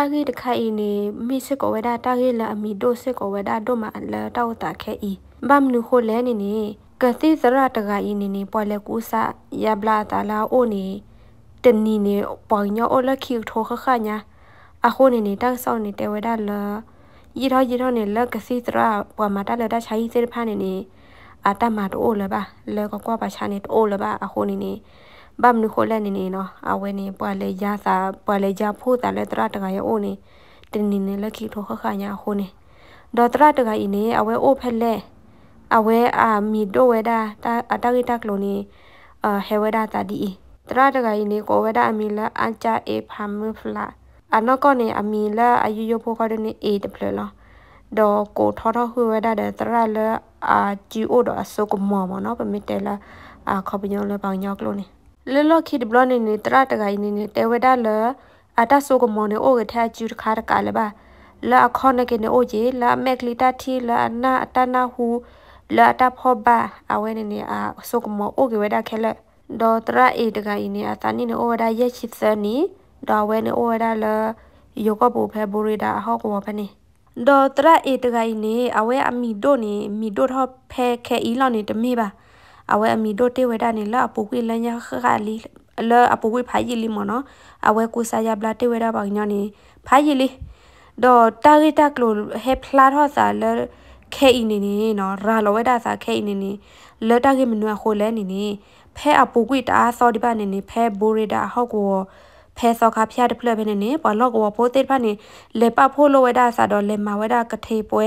တာဂီတခိုင်နေမိစစ်ကိုဝဒတာဂီလာအမီဒိုစစ်ကိုဝဒဒိုမအလာတောက်တာခဲဤဘမ်နုခိုလဲနေနေကတိသရတကဤနေနေပေါ်လဲကူဆာယဘလာတာလာအိုနေတနီနေပေါ်ညောအလခိထိုခခညာအခုနေနေတောက်ဆောင်နေတဝဒလာยีท้อยีท้อเนี่ยเลิกกสิตราปวมาได้เลยได้ใช้เส้นผ้าเนี่ยนี่อาตมาโตเลยป่ะเลิกก็กว่าประชาเนี่ยโตเลยป่ะอะคนนี่ဘမ်နုခိုလဲနေနေနော်အဝဲနေပွာလဲရစာပွာလဲကြဖို့တာလဲတရတကရဲ့အိုနေတင်နေနေလက်ခိထိုခခညာခိုနေဒေါ်တရတကဤနေအဝဲအိုဖက်လဲအဝဲအာမီတိုဝဲဒါအတကိတကလိုနေအဟဲဝဲဒါတာဒီတရတကဤနေကိုဝဲဒါအမီလာအန်ချာအေဖာမဖလာအနောကောနေအမီလာအယူယိုဖိုခဒနေအေတပလလောဒေါ်ကိုထောထောဟွေဝဲဒါတဲ့တရလဲအာဂျီအိုဒေါ်အဆုကမောမနော်ပမီတဲလာအာခေါပညောလဲပေါညောကလိုနေလလခိဒဘလနေနေတရတဂိုင်နေနေတေဝဒါလအတဆုကမောနေအိုကထာကျူတခါတကလပါလာခေါနကေနေအိုဂျေလာမက်ကလီတာတီလာနာအတနာဟူလာတာဖောဘာအဝဲနေနေအဆုကမောအိုကဝဒါခဲလက်ဒေါ်တရအေတဂိုင်နေအတနိနေအိုဒါရဲ့ချစ်စနီဒေါ်ဝဲနေအိုဒါလယောကဘူဖဲဘူရီဒါဟောကဝဖနေဒေါ်တရအေတဂိုင်နေအဝဲအမီဒိုနေမီဒိုထောဖဲခဲအီလောင်နေတမေပါအဝဲအမီဒိုတေဝဒနီလာပူကွေလညာခခလီလာအပူကွေဖိုင်ယီလီမနောအဝဲကူဆာယာဘလာတေဝဒဘာညောနီဖိုင်ယီလီဒေါ်တာဂီတာကလိုဟေဖလာထောစာလာခဲအင်းနေနေနော်ရာလောဝဲဒါစာခဲအင်းနေနေလတာကေမနွာခိုလဲနေနေဖဲအပူကွေတာဆော်ဒီပါနေနေဖဲဘိုရီတာဟောက်ကိုဖဲစောခါဖျားတပလပဲနေနေပေါ်လော့ကိုပိုးတေဖာနေလေပဖိုလိုဝဲဒါစာတော့လေမဝဲဒါကထေပွဲ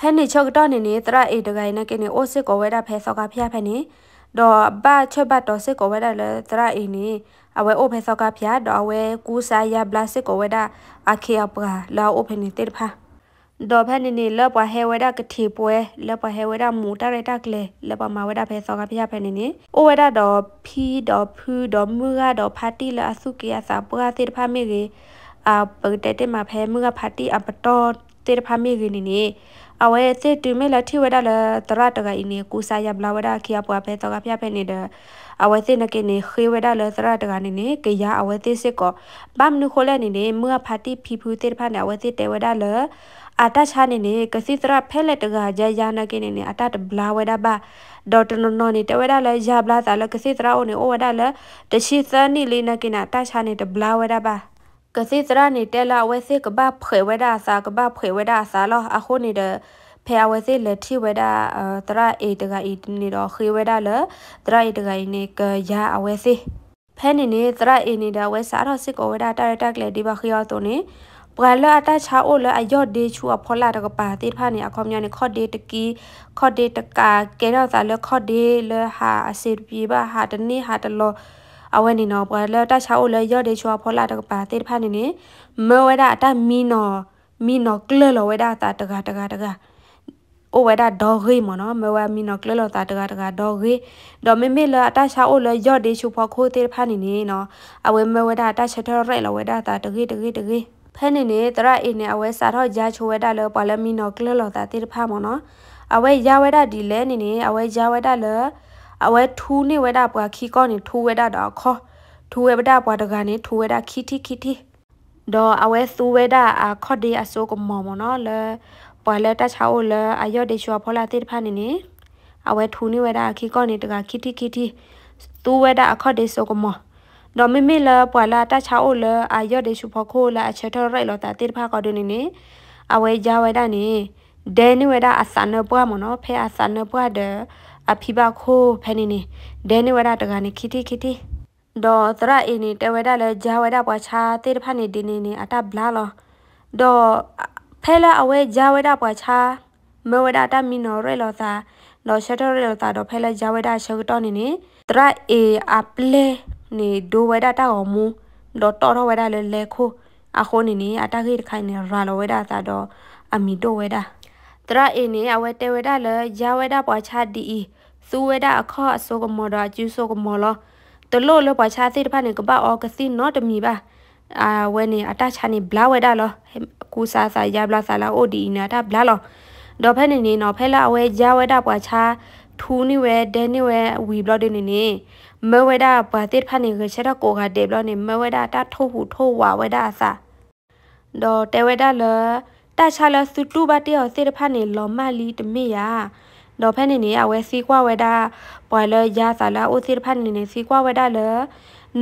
ဖဲနေချော့တော့နေနေတရအေတကိုင်နဲ့ကနေအိုစစ်ကိုဝဲတာဖဲဆော့ကဖျားဖဲနေတော့ဘတ်ချွတ်ဘတ်တော့စစ်ကိုဝဲတာလဲတရအေနေအဝဲအိုဖဲဆော့ကဖျားတော့အဝဲကူစာရဘလစစ်ကိုဝဲတာအခေအပကလာအိုဖဲနေတေဖာတော့ဖဲနေနေလပဟဲဝဲတာကတိပွဲလပဟဲဝဲတာမူတာရတာကလေလပမဝဲတာဖဲဆော့ကဖျားဖဲနေနေအိုဝဲတာတော့ဖီတော့ဖူတော့မူရတော့ဖာတီလာအစုကေအစာပွားတေဖာမေကြီးအပတဲတဲမှာဖဲမူကဖာတီအပတော်တေဖာမေကြီးနေနေအဝဲတဲ့တူမဲလက်ထိဝဲတာလတရတကအင်းနေကူစာရဘလာဝဒခရပွားဖဲတော့ကပြဖဲနေတဲ့အဝဲတဲ့နကနေခေဝဲတာလတရတကနေနေကရအဝဲတဲ့စစ်ကောဘမ်နုခိုလဲနေနေမွဖာတိဖီဖူတဲ့ဖာနေအဝဲတဲ့တဲဝဲတာလအတချာနေနေကစီစရဖဲလက်တကရရနကနေနေအတတဘလာဝဒဘာဒေါ်တနနော်နေတဝဲတာလရဘလာတာလကစီစရအိုနေအိုဝဒါလတရှိစနီလေးနကနေအတချာနေတဘလာဝဒဘာကစီစရနေတဲလာဝဲစေကဘဖွဲဝဲဒါစာကဘဖွဲဝဲဒါစာလောအခုနေတဲ့ဖေအဝဲစေလက်ထီဝဲဒါတရအေတကဤနေတော့ခေဝဲဒါလတရအေတကဤနေကရာအဝဲစေဖဲနေနေတရအေနေတာဝဲစာတော့စစ်ကိုဝဲဒါတရတက်လေဒီဘခရတော့နေပကလအတချာအိုလအယော့ဒေချူအဖောလာတကပါတိဖာနေအခေါမြနေခော့ဒေတကီခော့ဒေတကာကဲတော့စာလခော့ဒေလဟာအစစ်ပြေပါဟာတနေဟာတလောအဝဲနေနော်ပွဲလော်တချာအိုလော်ရော့ဒေချွာဖောလာတကပါတေဖာနေနေမဝဲတာအတမီနော်မီနော်ကလလော်ဝဲတာတာတကတကတကအိုဝဲတာဒေါ်ဂေမနော်မဝဲမီနော်ကလလော်တာတကတကဒေါ်ဂေဒေါ်မေမေလော်အတချာအိုလော်ရော့ဒေချွာဖောခိုတေဖာနေနေနော်အဝဲမဝဲတာအတချာထော်ရဲလော်ဝဲတာတာတကေတကေတကေဖဲနေနေတရအင်းနဲ့အဝဲစာထော့ဂျာချိုဝဲတာလော်ပါလမီနော်ကလလော်တာတေဖာမနော်အဝဲရဝဲတာဒီလဲနေနေအဝဲရဝဲတာလော်အဝဲထူးနေဝဲတာပွားခီကောနေထူးဝဲတာတော့ခေါ်ထူးဝဲတာပွားတကနေထူးဝဲတာခီတီခီတီတော့အဝဲသူဝဲတာအခေါ်ဒီအစိုးကမော်မနော်လေပွားလက်တချောင်းလေအယောဒေချောဖောလာတိဖာနေနေအဝဲထူးနေဝဲတာခီကောနေတကခီတီခီတီသူဝဲတာအခေါ်ဒီစိုးကမော်တော့မိမိလပွာလာတချောင်းလေအယောဒေချောဖောခိုလာအချက်ထရိုက်လောတာတိဖာကောဒနေနေအဝဲကြဝဲတာနေဒဲနေဝဲတာအစနပွားမနော်ဖဲအစနပွားတဲ့အဖိဘခိုးဖဲနေနေဒဲနေဝရတကနေခိတိခိတိဒေါ်သရအင်းနေတဝဲတာလဲဂျာဝဲတာပွားချာတေတဖက်နေဒီနေနေအတဘလာလောဒေါ်ဖဲလာအဝဲဂျာဝဲတာပွားချာမဝဲတာတမီနော်ရဲလောသာဒေါ်ရှက်တော်ရဲလောသာဒေါ်ဖဲလာဂျာဝဲတာရှောက်တော်နေနေသရအေအပလဲနေဒိုဝဲတာတောင်မူဒေါ်တော်ရဝဲတာလဲလဲခိုးအခုနေနေအတခိတခိုင်နေရာလောဝဲတာသာဒေါ်အမီဒိုဝဲတာตระเอเนอเวเตเวดาเลยยาเวดาปอชาดีซูเวดาอคอโซกมอดาจูโซกมอลอตโลเลปอชาสิตะพะเนกบะออกสินอตมีบาအာဝဲနေအတချာနေဘလာဝဲတာလောကူစာစာရဘလာစာလာအိုဒီနာတာဘလာလောဒေါ်ဖဲနေနေနော်ဖဲလာအဝဲရဝဲတာပွာချာထူနေဝဲဒဲနေဝဲဝီဘလော့ဒနေနေမဝဲတာဘာတိဖာနေခချက်တော့ကိုကဒေဘလော့နေမဝဲတာတာထုတ်ဟူထုတ်ဝါဝဲတာစာဒေါ်တဲဝဲတာလောတာချလာစုတူဘတ်တေစေတဖက်နေလော်မလီတမေယာတော့ဖက်နေနေအဝဲစီကွာဝဲတာပွာလရာစာလာအိုစေတဖက်နေနေစီကွာဝဲတာလေ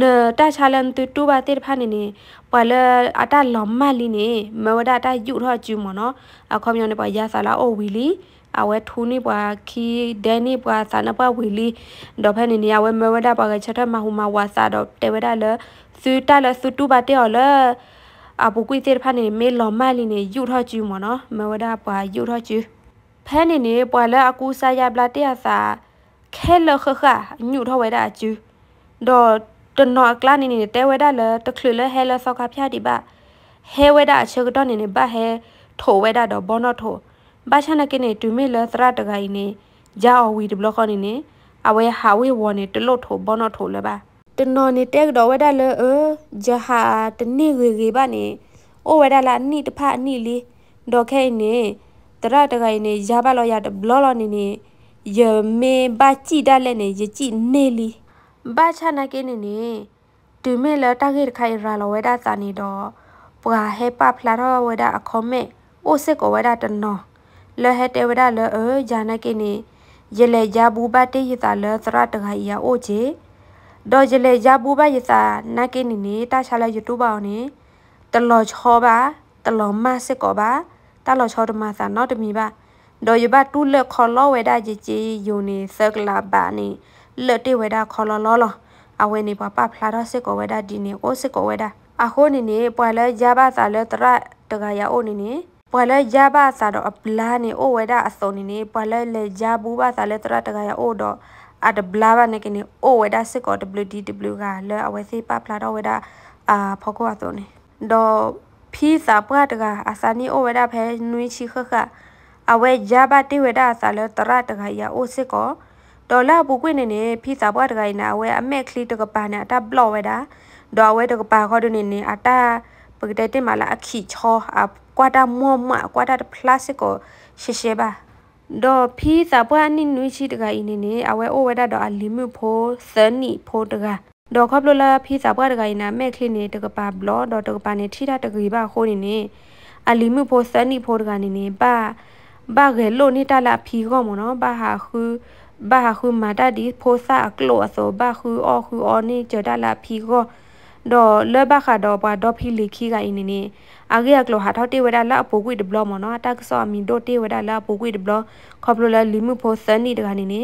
နော်တာချလန်တူတူဘတ်တေဖက်နေနေပွာလအတာလော်မလီနေမဝဒတာယူထော့ကျူမနော်အခေါမြောင်းနေပွာရာစာလာအိုဝီလီအဝဲထူနေပွားခီဒဲနေပွားစာနပွားဝီလီတော့ဖဲနေနေအဝဲမဝဲတာပွားကချက်ထမဟူမဝါစာတော့တဲဝဲတာလစူတာလစူတူပါတဲော်လအဘူကွီတေဖာနေမေလော်မလီနေယူထော့ကျူးမော်နော်မဝဒပွာယူထော့ကျူးဖဲနေနေပွာလာအကူဆာယာဘလာတေအစာခဲလခခညူထော့ဝဲတာကျူးဒေါ်တနော်ကလာနေနေတဲဝဲတာလတခလူလဟဲလဆောက်ခဖျားဒီပါဟဲဝဲတာအချက်တော့နေနေပါဟဲထိုဝဲတာတော့ဘောနော့ထိုဘာချနကနေတူမေလသရတကိုင်းနေဂျာအဝီဒီဘလော့ခနေနေအဝဲဟာဝေဝေါ်နေတလို့ထိုဘောနော့ထိုလပါတနော်နေတက်တော့ဝဒါလေအဂျဟာတနိဂေဂေပါနေအိုဝဒါလာနိတဖအနိလီဒေါ်ခဲနေတရတကိုင်နေရပါလောရတဘလောလောနေနေယမေဘာကြည့်တတ်လက်နေယကြည့်နေလီဘာချနာကင်းနေနေဒီမေလတာဂေခိုင်ရာလောဝဒါသာနေတော့ပွာဟေပဖလာရောဝဒါအခေါမေအိုစစ်ကိုဝဒါတနော်လဟတေဝဒါလောအဂျာနာကင်းနေယလေဂျာဘူဘတေယတာလသရတခိုင်ယာအိုချေဒေါ်ဂျလေယာဘူဘယစာနာကိနီနေတာရှာလာ YouTube အောင်နေတလော်ချောပါတလော်မစစ်ကောပါတလော်ချောတမစာနော်တမီပါဒေါ်ယဘတူလက်ခေါ်လောဝဲဒါဂျီဂျီယူနေဆက်ကလာပါနေလက်တေဝဲဒါခေါ်လောလောလောအဝဲနေပါပဖလာတော့စစ်ကောဝဲဒါဒီနေကိုစစ်ကောဝဲဒါအခိုးနေနေပွာလဲယာဘစာလဲတရတကရာအိုနေနေပွာလဲယာဘစာတော့အပလာနေအိုဝဲဒါအစုံနေနေပွာလဲလေယာဘူဘစာလဲတရတကရာအိုတော့အတဘလာဘာနေကနေအိုဝဒါစကော WDW ကလဲအဝစီပပလာတော့ဝဒါအာဖောကောတော့နေဒေါ်ဖီစာပွားတကအစာနီအိုဝဒါဖဲနွိချီခခအဝဲဂျာဘတိဝဒါစာလဲတရတကရအိုစကောဒေါ်လာဘူကွင်းနေနေဖီစာပွားတကရနာဝဲအမက်ကလီတကပါနာတဘလော့ဝဒါဒေါ်ဝဲတကပါခေါ်နေနေအတာပကတဲ့တင်မလာအခိချောအကွာတာမောမအကွာတာပလတ်စစ်ကိုရှေရှေပါดอพี่สาปานินุชิตกะอินเนเอาไว้โอเวดาดออลิมุโพเซนิโพตกะดอครอบลลาพี่สาปาตกะอินาแม่คลินเนตกะปาบลอดอตกะปาเนที่ดาตกะบาโคนิเนอลิมุโพเซนิโพตกะนิเนบาบาเกโลนิตาละพี่ก็มเนาะบาหาคือဘာခုမာတာဒီဖိုစာအကလောအစောဘာခုအော်ခုအော်နေကြတာလာဖီကိုဒေါ်လဘခါဒေါ်ပါဒေါ်ဖီလီခီကအိနေနေအဂေကလိုဟာထောက်တေဝဒလာအပိုကွေဒဘလမနောအတက်ဆောမီဒိုတေဝဒလာအပိုကွေဒဘလခေါပလိုလာလီမှုဖိုစန်နီတကနေနေ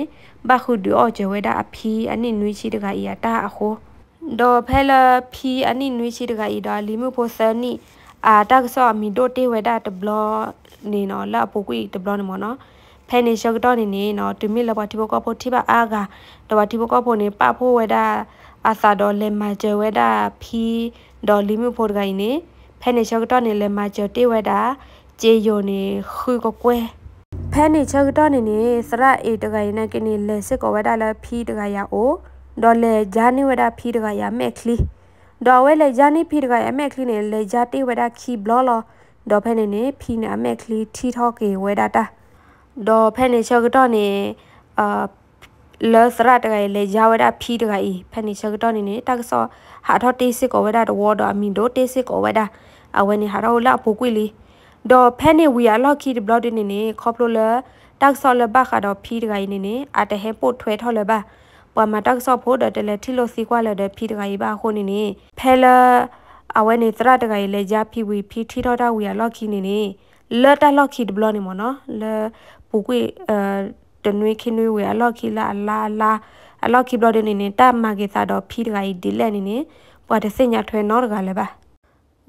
ဘခုဒူအောချေဝဒအဖီအနိနွေးချီတကအိယာတာအခိုဒေါ်ဖဲလာဖီအနိနွေးချီတကအိဒါလီမှုဖိုစန်နီအတက်ဆောမီဒိုတေဝဒတဘလနေနော်လာအပိုကွေဒဘလနေမနောဖဲနေရှော့ကတော့နေနေနော်တူမီလဘတိဘကဖို့တိဘအာဂါတဝတိဘကဖို့နေပဖို့ဝဒอาซาดอเลมาเจเวดาพีดอลิมิโพดไกนี่แพนิชอกตอนี่เลมาเจเตเวดาเจโยนี่คือก็กวยแพนิชอกตอนี่นี่สระเอตไกนะกินี่เลสิกอเวดาละพีตไกยาโอดอเลจานิเวดาพีตไกยาแมคลีดอเวเลจานิพีตไกยาแมคลีนี่เลจาเตเวดาคีบลอลอดอแพนี่นี่พีนะแมคลีทีทอเกเวดาตาดอแพนิชอกตอนี่อ่าလောစရတကလေဂျာဝဒဖီတကဤဖနီချက်တော့နေနေတက်ဆောဟာထော့တေးစစ်ကိုဝဒတော့ဝတော့အမီတို့တေးစစ်ကိုဝဒအဝနေဟာရောလာပိုကွီလီဒေါ်ဖနီဝီယာလော့ခီဒီဘလော့ဒနေနေခေါပလိုလတက်ဆောလဘခါတော့ဖီတကဤနေနေအတဟဲပို့ထွဲထော်လဘပမာတက်ဆောဖို့တော့တလေထီလိုစီကွာလတဲ့ဖီတကဤပါခိုနေနေဖဲလာအဝနေစရတကလေဂျာဖီဝီဖီထီတော့တာဝီယာလော့ခီနေနေလတ်တာလော့ခီဒီဘလော့နေမနော်လပူကွီအာတနွေခင်းနွေဝဲအလော့ခီလာအလာလာအလော့ခီဘလော့ဒနေနေတမကေစာတော့ဖီတကကြီးဒီလက်နေနေပွာတစညာထွေနော်တကလည်းပါ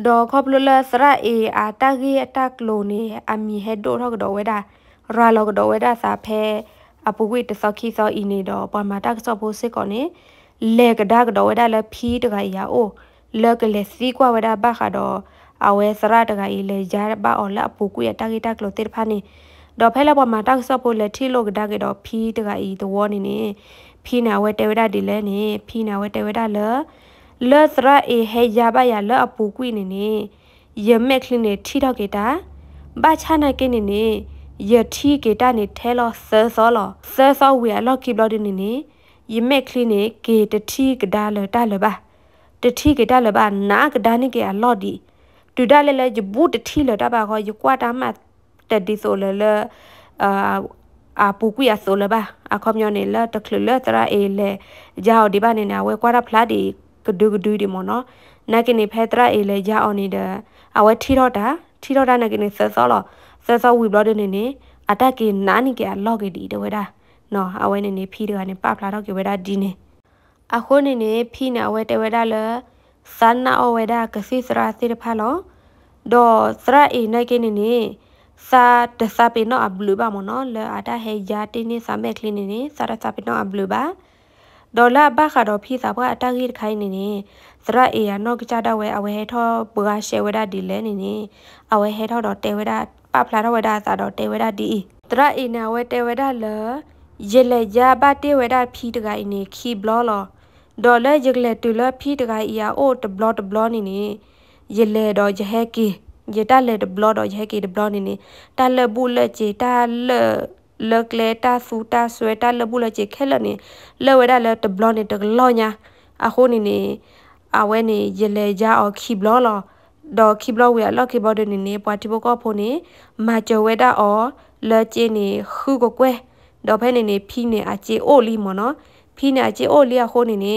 ဒေါ်ခေါပလလစရာအေအာတဂီအတကလိုနေအမီဟက်ဒိုထောက်တော့ဝဲတာရာလောကတော့ဝဲတာစာဖဲအပူဝိတစောခီစောအီနေတော့ပွာမာတကစောဖို့စစ်ကောနေလေကဒါကတော့ဝဲတာလည်းဖီတကကြီးရအိုလေကလေစီကွာဝဲတာဘာခါတော့အဝဲစရာတကကြီးလေဂျာဘာအော်လာပူကွေတဂီတကလိုတေဖာနေတော့ဖဲလက်ပေါ်မှာတောက်ဆော့ဖို့လက်ထီလို့ကဒါကတော့ဖီးတကဤသဝနေနေဖီးနာဝဲတေဝဒဒီလဲနေဖီးနာဝဲတေဝဒလလောသရအေဟေရဘရလအပူကွိနေနေယမက်ခလင်းနေထီတော့ကေတာဘာချနာကေနေနေယထီကေတာနေထဲလောဆဲဆောလောဆဲဆောဝီအလော့ကီဘလော့ဒီနေနေယမက်ခလင်းနေကေတထီကဒါလတလပါတထီကေတာလပါနာကဒါနေကေအလော့ဒီတူဒါလဲလဲဂျဘူးတထီလတပါခေါ်ယကွာတာမတ်တက်ဒီဆိုလလအာอาปูกุยาโซลบ้าอาคอมยอนเนลตะคลุลตระเอเลจาอดิบาเนนาเวกวาราพลาดีกดูกดูดิมอนอနာကနေဖဲတရအေလေရအောင်နေတဲ့အဝဲထီတော့တာထီတော့တာနာကနေဆဆောလောဆဆောဝီဘလော့ဒနေနေအတက်ကေနာနီကေလော့ကေဒီတဝဲတာနော်အဝဲနေနေဖီတကနေပပလာတော့ကေဝဲတာဒီနေအခုနေနေဖီနာဝဲတဝဲတာလသန်နာအဝဲတာကစီစရာစီတဖလောဒေါ်စရာအေနိုင်ကနေနေစာတစာပေနော်အဘလူပါမနော်လာအတာဟေယာတင်းနေစာမဲ့ကလင်းနေနေစာတစာပေနော်အဘလူပါဒေါ်လာဘခါတော့ဖိစာဘွားအတာကြီးခိုင်းနေနေစရအေယာနော့ကကြတော့ဝဲအဝဲဟဲထောဘွားရှယ်ဝဲတာဒီလဲနေနေအဝဲဟဲထောတော့တဲဝဲတာပဖလာတော့ဝဲတာစာတော့တဲဝဲတာဒီတရအေနာဝဲတဲဝဲတာလရေလေယာဘတဲဝဲတာဖိတကအင်းနေခီဘလောလောဒေါ်လာရေလေတူလဖိတကအီယာအိုတဘလောတဘလောနေနေရေလေတော့ဂျဟဲကီ ye ta le de blood or ye ke de blood ni ta le bu le che ta le လကလေတာဆူတာဆွဲတာလဘူးလချေခဲလနေလဝဲတာလတဘလနေတကလောညာအခုနေနေအဝဲနေရလေကြအော်ခီဘလောလောဒေါ်ခီဘလောဝဲလော့ခီဘော်ဒနေနေပွားတီဘကောဖိုနေမာချဝဲတာအော်လချေနေခုကိုကွဲဒေါ်ဖဲနေနေဖီနေအချေအိုလီမနော်ဖီနေအချေအိုလီအခုနေနေ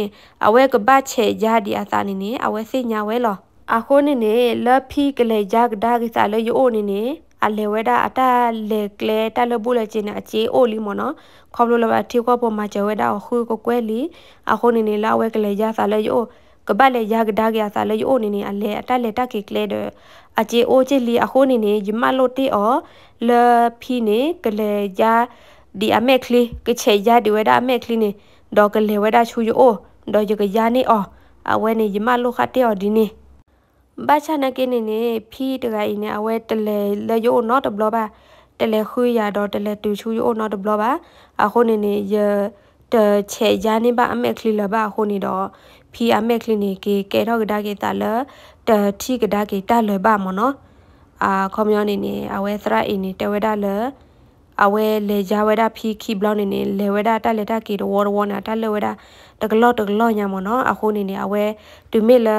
အဝဲကဘတ်ချေရာဒီအသာနေနေအဝဲစေညာဝဲလောအခိုနေနေလဖီကလေးဂျက်ဒါကိစားလေယိုနေနေအလေဝဲတာအတလေကလေတလဘူးလေချင်းအခြေအိုလီမနခေါပလိုလဘတီကောပေါ်မှာကျဝဲတာခုကိုကွဲလီအခုနေနေလာဝဲကလေရစာလေယိုကပတ်လေရကဒါကရစာလေယိုနေနေအလေအတလေတကေကလေတဲ့အခြေအိုချစ်လီအခုနေနေဂျမလိုတေအောလဖီနေကလေရဒီအမက်ကလီကချေရဒီဝဲတာအမက်ကလီနေဒေါ်ကလေဝဲတာချူယိုဒေါ်ယကရနေအောအဝဲနေဂျမလိုခတ်တေအောဒီနေဘာချနာကိနေနေဖီတကအင်းအဝဲတလေလေယောနော်တဘလပါတလေခွေရတော့တလေတူချူယောနော်တဘလပါအခုနေနေရတချေယာနေပါအမက်ကလီလပါအခုနေတော့ဖီအမက်ကလီနေကေကဲတော့ကဒါကေတလတတိကဒါကေတလပါမနော်အာကွန်မြူနီနေအဝဲသရအင်းနေတဝဲဒါလေအဝဲလေဂျာဝဲဒါဖီခီဘလောင်းနေနေလေဝဲဒါတက်လက်တက်ကေတော့ဝေါ်ဝေါ်နာတက်လက်ဝဲဒါတကလော့တကလော့ညမနော်အခုနေနေအဝဲတူမေလာ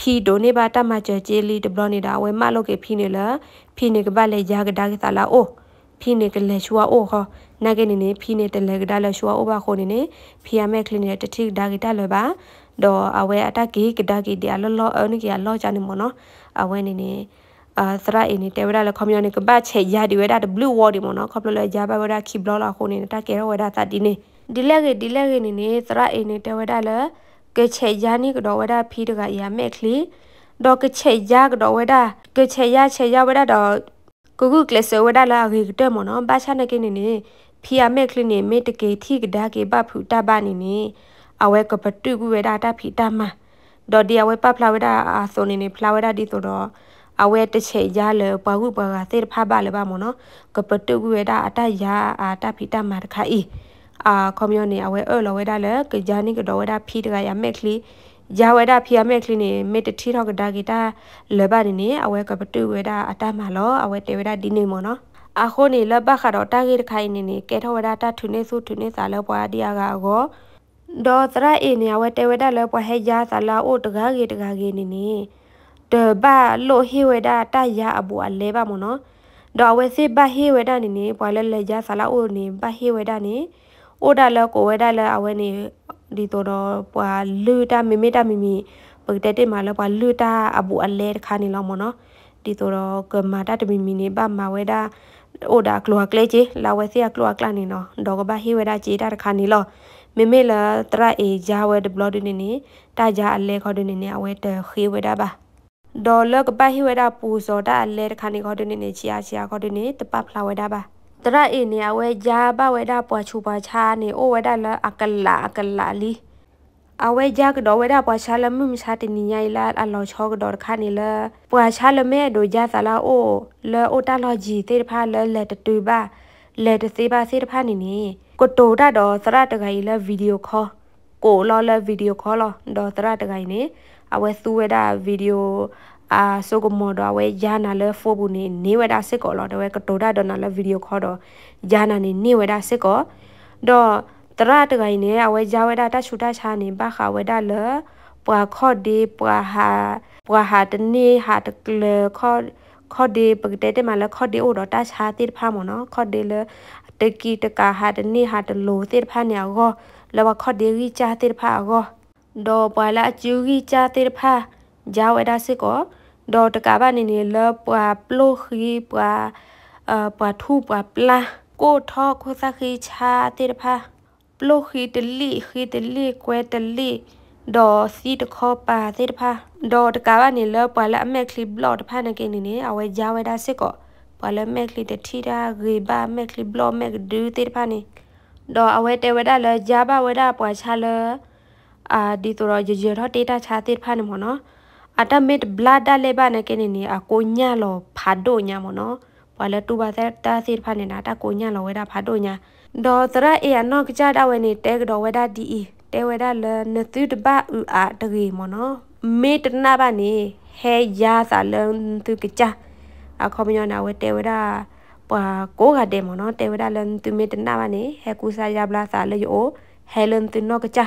ဖီဒိုနေဘာတမချေချေလီတဘလနေတာဝဲမလောက်ကဖီနေလာဖီနေကဘလေယာကဒါကသလာအိုဖီနေကလေရှွာအိုဟနာကနေနေဖီနေတလေကဒါလေရှွာအိုဘာခိုနေနေဖီယာမဲကလင်းနေတတိဒါကဒါလေပါတော့အဝဲအတကေကဒါကေဒီအလောလောအနကေအလောချာနေမနော်အဝဲနေနေအာသရိုင်နေတေဝရလကွန်မြူနီကဘတ်ချေယာဒီဝဲဒါဘလူးဝေါ်ဒီမနော်ခေါပလလေယာဘဝဲဒါခီဘလောလာခိုနေတကေရဝဲဒါသတိနေဒီလေကေဒီလေကေနေနေသရိုင်နေတေဝရလကချေယာနိကတော်ဝဒဖီတကယာမက်ခလီဒေါ်ကချေယာကတော်ဝဒကချေယာချေယာဝဒတော်ကုကုကလဆဝဒလာရီကတမနောဘာချနကိနေနေဖီယာမက်ခလီနေမေတကေတိကဒါကေပဖူတပနေနေအဝဲကပတုကဝဒတာဖီတမဒေါ်ဒီအဝဲပဖလာဝဒအာဆိုနေနေဖလာဝဒဒီဆိုတော့အဝဲတချေရလဘဝဘဝသေဖဘလဘမနောကပတုဝေဒအတယအတဖိတမတခိုင်အာခမယနေအဝဲအော်လဝဲဒါလဲကဂျာနီကတော်ဝဲဒါဖီတကရမက်ကလီဂျာဝဲဒါဖီရမက်ကလီနေမေတတီထောက်ကဒါဂီတာလဘနေနေအဝဲကပတူဝဲဒါအတမလောအဝဲတေဝဲဒါဒီနေမောနော်အခုနေလဘခါတော့တာဂီတခိုင်နေနေကဲထောဝဲဒါတာထုနေစုထုနေစာလောပွားဒီယာကအကောဒေါ်သရအေနေဝဲတေဝဲဒါလောပွားဟဲဂျာစာလာအိုတကားဂီတကားဂီနေနေတဘလိုဟေဝဲဒါတာယာအဘူအလဲပါမောနော်ဒေါ်ဝဲစစ်ဘဟေဝဲဒါနေနေပွားလဲလဲဂျာစာလာအိုနေဘဟေဝဲဒါနေအိုဒါလကိုဝဲဒါလအဝဲနေဒီတော့ပွာလူတာမိမိတာမိမိပကတဲ့တမလပွာလူတာအဘူအလဲတခါနေလောက်မနော်ဒီတော့ကမာတာတမိမိနေပါမဝဲဒါအိုဒါကလောကလေကြီးလာဝဲစီကလောကလနေနော်ဒေါကဘာဟိဝဲဒါကြီးတာတခါနေလောမေမေလာတရအေဂျာဝဲဒဘလဒနေနေတာဂျာအလဲခေါ်ဒနေနေအဝဲတခေဝဲဒါပါဒေါ်လကပဟိဝဲဒါပူဇော်တာအလဲတခါနေခေါ်ဒနေနေချီယာချီယာခေါ်ဒနေတပဖလာဝဲဒါပါตระเอเนี่ยเวยาบ้าเวดาปวชูปาชาเนี่ยโอเวดาละอักลาอักลาลีအဝဲကြကတော်ဝဲတာပွာချာလမှုမစားတင်ညိုင်လာအလောချောကတော်ခါနေလပွာချာလမဲတို့ကြသလားအိုလောအိုတာလောကြီးတေတဖာလဲလက်တူပါလက်တစေပါစေတဖာနေနေကိုတိုတာတော်သရတခိုင်လဲဗီဒီယိုခေါ်ကိုလောလဲဗီဒီယိုခေါ်လောတော်သရတခိုင်နေအဝဲသူဝဲတာဗီဒီယိုအာဆိုကမောတော့ဝဲယာနာလဲဖိုဘူးနေနေဝဒါစစ်ကောလောတော့ဝဲကတိုဒါဒနာလဲဗီဒီယိုခေါ်တော့ယာနာနေနေဝဒါစစ်ကောတော့တရတကိုင်းနေအဝဲယာဝဒါတချူတချာနေပါခဝဒါလဲပွာခေါ်ဒီပွာဟာပွာဟာတနေဟာတကလခေါ်ခေါ်ဒီပကတဲ့မလာခေါ်ဒီအိုတော့တချာတိဖာမနော်ခေါ်ဒီလဲတကီတကာဟာတနေဟာတလိုတိဖာနေအောလောခေါ်ဒီကြီးချာတိဖာအောတော့ပွာလာကျူကြီးချာတိဖာဂျာဝဒါစစ်ကောဒေါ်တကဘာနေနေလပွာပလိုခီပွာအပွာထူပွာပလာကိုထောခိုသခီချာတေတဖာပလိုခီတလီခီတလီကွဲတလီဒေါ်စီတခေါ်ပါတေတဖာဒေါ်တကဘာနေလပွာလအမက်ခလီဘလော့တဖာနေကနေနေအဝဲဂျာဝဲဒါစစ်ကောပွာလမက်ခလီတထီတာဂေဘာမက်ခလီဘလော့မက်ဒူတေတဖာနေဒေါ်အဝဲတဲဝဲဒါလဂျာဘာဝဲဒါပွာချာလအာဒီတော့ရေရေတော့ data ချာတေတဖာနေမော်နော် ata mit blada leba na kene ni a ko nya lo phado nya mo no pala tu ba ta ta sir phane na ta ko nya lo weda phado nya do tra e a no kja da we ni te do weda di e te weda le ne tu de ba u a de ge mo no mit na ba ni he ya sa le tu kja a ko myo na we te weda pa ko ga de mo no te weda le tu mit na ba ni he ku sa ya bla sa le yo he le tu no kja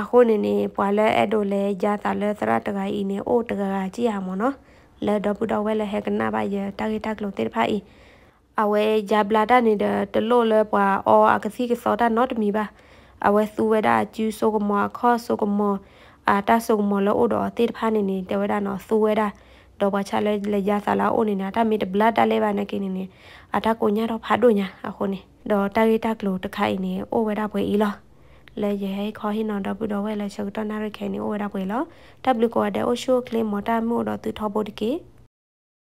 အခုနေနေပွာလဲအဲ့တို့လဲရတာလဲသရတကကြီးနေအိုတကကကြည့်ရမောနော်လဲတော့ဘူးတော့ဝဲလဲဟဲကနာပါရတာဂီတက်လို့တေဖာဤအဝဲဂျာဘလာတာနေတယ်တလို့လဲပွာ အော်အကစီကစောတာနော့တမီပါ အဝဲသူဝဲတာကျူးဆိုကမောခော့ဆိုကမောအာတဆုံမောလို့အိုတော့တေဖာနေနေတဝဲတာနော်သူဝဲတာတော့ဘာချလဲလေရသလာအိုနေနာတာမီတဘလာတာလဲပါနေကင်းနေအတာကိုညာတော့ဖာတို့ညာအခုနေတော့တာဂီတက်လို့တခိုင်နေအိုဝဲတာပွဲဤလားလေရဟဲခေါ်ဟိနော်ဒဘူဒဝဲလေရှုတနာရခဲနီအိုရပွေလော W ကိုအဒဲအိုရှိုကလီမော်တာမို့တော့သူထောပိုတကေ